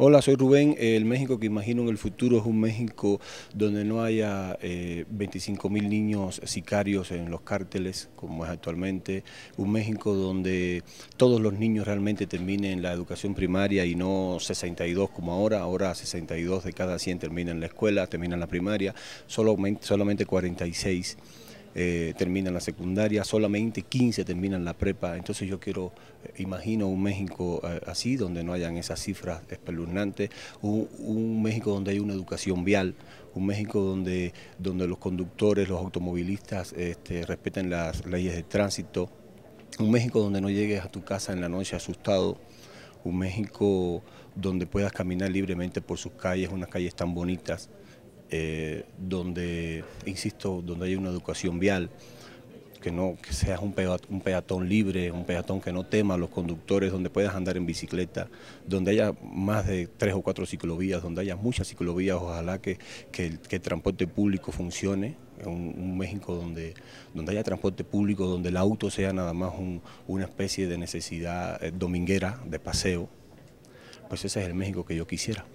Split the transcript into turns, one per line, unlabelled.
Hola, soy Rubén. El México que imagino en el futuro es un México donde no haya 25.000 eh, niños sicarios en los cárteles, como es actualmente. Un México donde todos los niños realmente terminen la educación primaria y no 62 como ahora. Ahora 62 de cada 100 terminan la escuela, terminan la primaria, solamente 46 eh, terminan la secundaria, solamente 15 terminan la prepa. Entonces yo quiero, eh, imagino un México eh, así, donde no hayan esas cifras espeluznantes, un, México donde hay una educación vial, un México donde, donde los conductores, los automovilistas este, respeten las leyes de tránsito, un México donde no llegues a tu casa en la noche asustado, un México donde puedas caminar libremente por sus calles, unas calles tan bonitas. Eh, donde, insisto, donde haya una educación vial, que no seas un, peatón libre, un peatón que no tema a los conductores, donde puedas andar en bicicleta, donde haya más de tres o cuatro ciclovías, donde haya muchas ciclovías, ojalá que, el, transporte público funcione, un, México donde, donde haya transporte público, donde el auto sea nada más una especie de necesidad eh, dominguera, de paseo, pues ese es el México que yo quisiera.